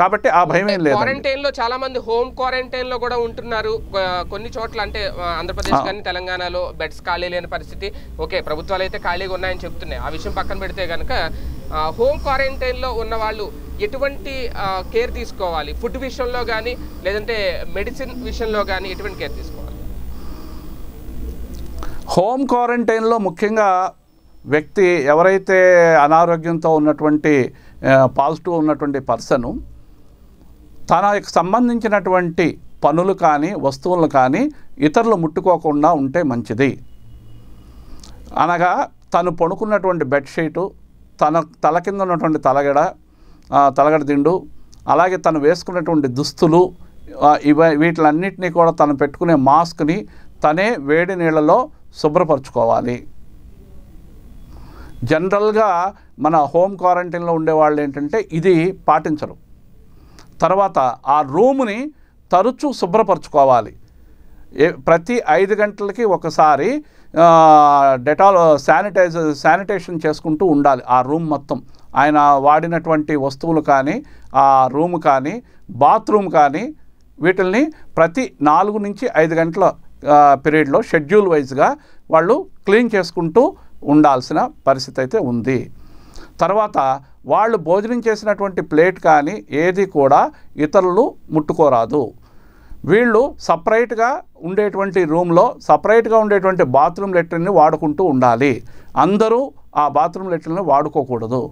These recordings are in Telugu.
కాబట్టి ఆ భయం ఏం లేదు క్వారంటైన్ లో చాలా మంది హోమ్ క్వారంటైన్ లో కూడా ఉంటున్నారు కొన్ని చోట్ల అంటే ఆంధ్రప్రదేశ్ కానీ తెలంగాణలో బెడ్స్ ఖాళీ లేని పరిస్థితి ఓకే ప్రభుత్వాలు అయితే ఖాళీగా ఉన్నాయని చెప్తున్నాయి ఆ విషయం పక్కన పెడితే కనుక హోమ్ క్వారంటైన్ లో ఉన్న వాళ్ళు ఎటువంటి కేర్ తీసుకోవాలి ఫుడ్ విషయంలో కానీ లేదంటే మెడిసిన్ విషయంలో కానీ ఎటువంటి కేర్ తీసుకోవాలి హోమ్ క్వారంటైన్లో ముఖ్యంగా వ్యక్తి ఎవరైతే అనారోగ్యంతో ఉన్నటువంటి పాజిటివ్ ఉన్నటువంటి పర్సను తనకు సంబంధించినటువంటి పనులు కానీ వస్తువులను కానీ ఇతరులు ముట్టుకోకుండా ఉంటే మంచిది అనగా తను పడుకున్నటువంటి బెడ్షీటు తన తల కింద ఉన్నటువంటి తలగడ తలగడ దిండు అలాగే తను వేసుకున్నటువంటి దుస్తులు ఇవ వీటిలన్నింటినీ కూడా తను పెట్టుకునే మాస్క్ని తనే వేడి నీళ్ళలో శుభ్రపరచుకోవాలి జనరల్గా మన హోమ్ క్వారంటైన్లో ఉండేవాళ్ళు ఏంటంటే ఇది పాటించరు తర్వాత ఆ రూముని తరచూ శుభ్రపరచుకోవాలి ప్రతి ఐదు గంటలకి ఒకసారి డెటాల్ శానిటైజ్ శానిటేషన్ చేసుకుంటూ ఉండాలి ఆ రూమ్ మొత్తం ఆయన వాడినటువంటి వస్తువులు కానీ ఆ రూమ్ కానీ బాత్రూమ్ కానీ వీటిల్ని ప్రతి నాలుగు నుంచి ఐదు గంటల పీరియడ్లో షెడ్యూల్ వైజ్గా వాళ్ళు క్లీన్ చేసుకుంటూ ఉండాల్సిన పరిస్థితి అయితే ఉంది తర్వాత వాళ్ళు భోజనం చేసినటువంటి ప్లేట్ కానీ ఏది కూడా ఇతరులు ముట్టుకోరాదు వీళ్ళు సపరేట్గా ఉండేటువంటి రూమ్లో సపరేట్గా ఉండేటువంటి బాత్రూమ్ లెటర్ని వాడుకుంటూ ఉండాలి అందరూ ఆ బాత్రూమ్ లెటర్ని వాడుకోకూడదు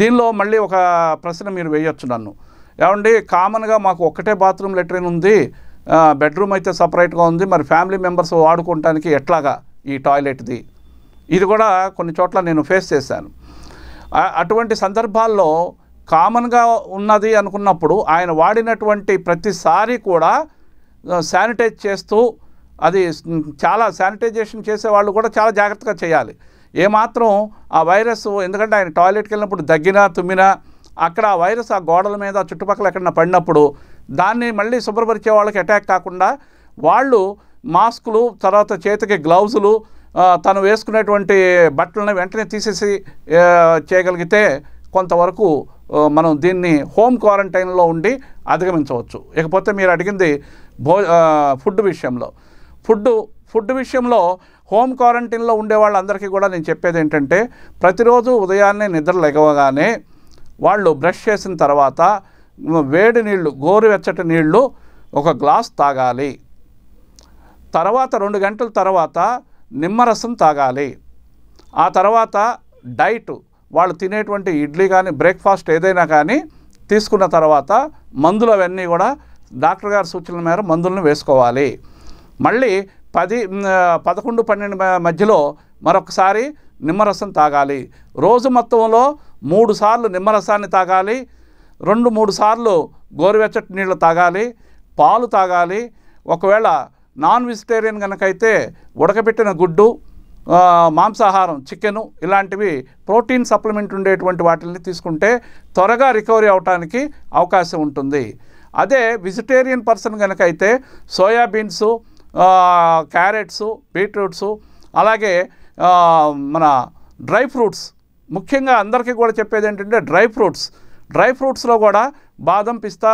దీనిలో మళ్ళీ ఒక ప్రశ్న మీరు వేయొచ్చు నన్ను ఏమండి కామన్గా మాకు ఒక్కటే బాత్రూమ్ లెట్రిన్ ఉంది బెడ్రూమ్ అయితే సపరేట్గా ఉంది మరి ఫ్యామిలీ మెంబర్స్ వాడుకోవటానికి ఎట్లాగా ఈ టాయిలెట్ది ఇది కూడా కొన్ని చోట్ల నేను ఫేస్ చేశాను అటువంటి సందర్భాల్లో కామన్గా ఉన్నది అనుకున్నప్పుడు ఆయన వాడినటువంటి ప్రతిసారి కూడా శానిటైజ్ చేస్తూ అది చాలా శానిటైజేషన్ చేసేవాళ్ళు కూడా చాలా జాగ్రత్తగా చేయాలి ఏమాత్రం ఆ వైరస్ ఎందుకంటే ఆయన టాయిలెట్కి వెళ్ళినప్పుడు దగ్గినా తుమ్మినా అక్కడ ఆ వైరస్ ఆ గోడల మీద చుట్టుపక్కల ఎక్కడన్నా పడినప్పుడు దాన్ని మళ్ళీ శుభ్రపరిచే వాళ్ళకి అటాక్ కాకుండా వాళ్ళు మాస్కులు తర్వాత చేతికి గ్లౌజులు తను వేసుకునేటువంటి బట్టలను వెంటనే తీసేసి చేయగలిగితే కొంతవరకు మనం దీన్ని హోమ్ క్వారంటైన్లో ఉండి అధిగమించవచ్చు ఇకపోతే మీరు అడిగింది భో ఫుడ్ విషయంలో ఫుడ్ ఫుడ్ విషయంలో హోమ్ క్వారంటైన్లో ఉండే వాళ్ళందరికీ కూడా నేను చెప్పేది ఏంటంటే ప్రతిరోజు ఉదయాన్నే నిద్ర లెగవగానే వాళ్ళు బ్రష్ చేసిన తర్వాత వేడి నీళ్లు గోరువెచ్చటి నీళ్లు ఒక గ్లాస్ తాగాలి తర్వాత రెండు గంటల తర్వాత నిమ్మరసం తాగాలి ఆ తర్వాత డైట్ వాళ్ళు తినేటువంటి ఇడ్లీ కానీ బ్రేక్ఫాస్ట్ ఏదైనా కానీ తీసుకున్న తర్వాత మందులు అవన్నీ కూడా డాక్టర్ గారి సూచనల మేర మందులను వేసుకోవాలి మళ్ళీ పది పదకొండు పన్నెండు మధ్యలో మరొకసారి నిమ్మరసం తాగాలి రోజు మొత్తంలో మూడు సార్లు నిమ్మరసాన్ని తాగాలి రెండు మూడు సార్లు గోరువెచ్చటి నీళ్ళు తాగాలి పాలు తాగాలి ఒకవేళ నాన్ వెజిటేరియన్ కనుకైతే ఉడకబెట్టిన గుడ్డు మాంసాహారం చికెను ఇలాంటివి ప్రోటీన్ సప్లిమెంట్ ఉండేటువంటి వాటిని తీసుకుంటే త్వరగా రికవరీ అవడానికి అవకాశం ఉంటుంది అదే వెజిటేరియన్ పర్సన్ కనుక అయితే సోయాబీన్స్ క్యారెట్స్ బీట్రూట్స్ అలాగే మన డ్రై ఫ్రూట్స్ ముఖ్యంగా అందరికీ కూడా చెప్పేది ఏంటంటే డ్రై ఫ్రూట్స్ డ్రై ఫ్రూట్స్లో కూడా బాదం పిస్తా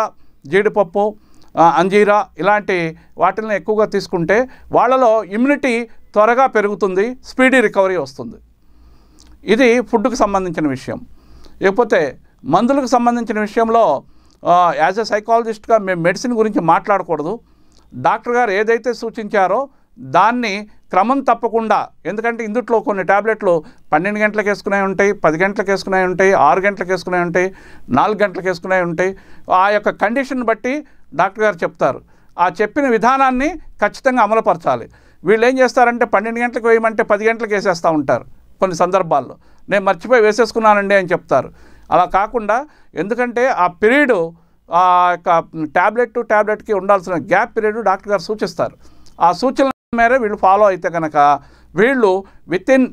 జీడిపప్పు అంజీరా ఇలాంటి వాటిని ఎక్కువగా తీసుకుంటే వాళ్ళలో ఇమ్యూనిటీ త్వరగా పెరుగుతుంది స్పీడీ రికవరీ వస్తుంది ఇది ఫుడ్కు సంబంధించిన విషయం లేకపోతే మందులకు సంబంధించిన విషయంలో యాజ్ ఎ సైకాలజిస్ట్గా మేము మెడిసిన్ గురించి మాట్లాడకూడదు డాక్టర్ గారు ఏదైతే సూచించారో దాన్ని క్రమం తప్పకుండా ఎందుకంటే ఇందుట్లో కొన్ని ట్యాబ్లెట్లు పన్నెండు గంటలకు వేసుకునే ఉంటాయి పది గంటలకు వేసుకునే ఉంటాయి ఆరు గంటలకు వేసుకునే ఉంటాయి నాలుగు గంటలకు వేసుకునే ఉంటాయి ఆ యొక్క కండిషన్ బట్టి డాక్టర్ గారు చెప్తారు ఆ చెప్పిన విధానాన్ని ఖచ్చితంగా అమలుపరచాలి వీళ్ళు ఏం చేస్తారంటే పన్నెండు గంటలకు వేయమంటే పది గంటలకు వేసేస్తూ ఉంటారు కొన్ని సందర్భాల్లో నేను మర్చిపోయి వేసేసుకున్నానండి అని చెప్తారు అలా కాకుండా ఎందుకంటే ఆ పీరియడు ఆ యొక్క ట్యాబ్లెట్ ట్యాబ్లెట్కి ఉండాల్సిన గ్యాప్ పీరియడ్ డాక్టర్ గారు సూచిస్తారు ఆ సూచనల మేరే వీళ్ళు ఫాలో అయితే కనుక వీళ్ళు within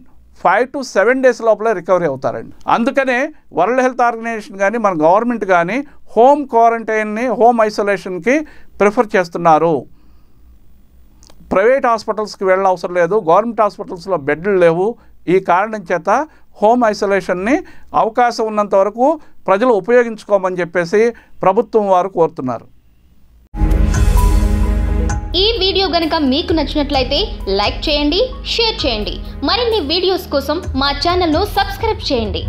five to seven days లోపల రికవరీ అవుతారండి అందుకనే వరల్డ్ హెల్త్ ఆర్గనైజేషన్ కానీ మన గవర్నమెంట్ కానీ హోమ్ క్వారంటైన్ని హోమ్ ఐసోలేషన్కి ప్రిఫర్ చేస్తున్నారు ప్రైవేట్ హాస్పిటల్స్కి వెళ్ళిన అవసరం లేదు గవర్నమెంట్ హాస్పిటల్స్లో బెడ్లు లేవు ఈ కారణం చేత హోమ్ ఐసోలేషన్ని అవకాశం ఉన్నంత వరకు ప్రజలు ఉపయోగించుకోమని చెప్పేసి ప్రభుత్వం వారు కోరుతున్నారు ఈ వీడియో గనక మీకు నచ్చినట్లయితే లైక్ చేయండి షేర్ చేయండి మరిన్ని వీడియోస్ కోసం మా ఛానల్ను సబ్స్క్రైబ్ చేయండి